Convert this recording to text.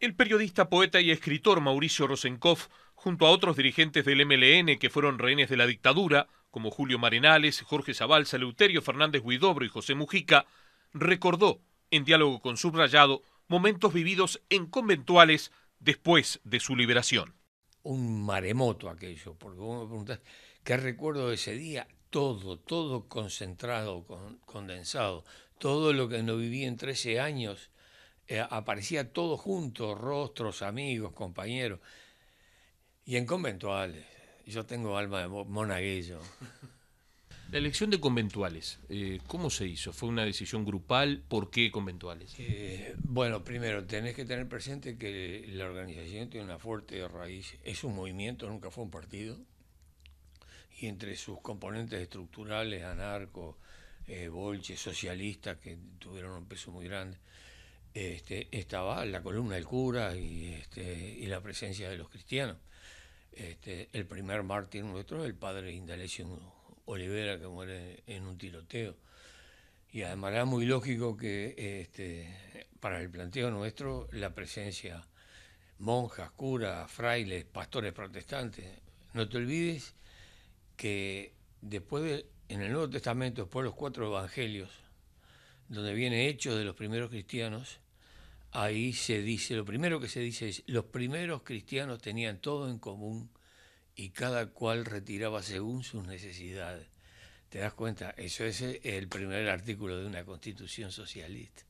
El periodista, poeta y escritor Mauricio Rosenkoff, junto a otros dirigentes del MLN que fueron rehenes de la dictadura, como Julio Marenales, Jorge Zabalza, Leuterio Fernández Huidobro y José Mujica, recordó, en diálogo con Subrayado, momentos vividos en conventuales después de su liberación. Un maremoto aquello, porque vos me preguntás, ¿qué recuerdo de ese día? Todo, todo concentrado, condensado, todo lo que no viví en 13 años eh, aparecía todo junto, rostros, amigos, compañeros. Y en conventuales, yo tengo alma de monaguillo. La elección de conventuales, eh, ¿cómo se hizo? ¿Fue una decisión grupal? ¿Por qué conventuales? Eh, bueno, primero, tenés que tener presente que la organización tiene una fuerte raíz. Es un movimiento, nunca fue un partido. Y entre sus componentes estructurales, anarco, bolche, socialista, que tuvieron un peso muy grande, este, estaba la columna del cura y, este, la presencia de los cristianos. Este, el primer mártir nuestro, el padre Indalecio Olivera, que muere en un tiroteo. Y además era muy lógico que para el planteo nuestro la presencia monjas, curas, frailes, pastores protestantes. No te olvides que después en el Nuevo Testamento, después de los cuatro evangelios, donde viene hecho de los primeros cristianos, ahí se dice, lo primero que se dice es, los primeros cristianos tenían todo en común y cada cual retiraba según sus necesidades. ¿Te das cuenta? Eso es el primer artículo de una constitución socialista.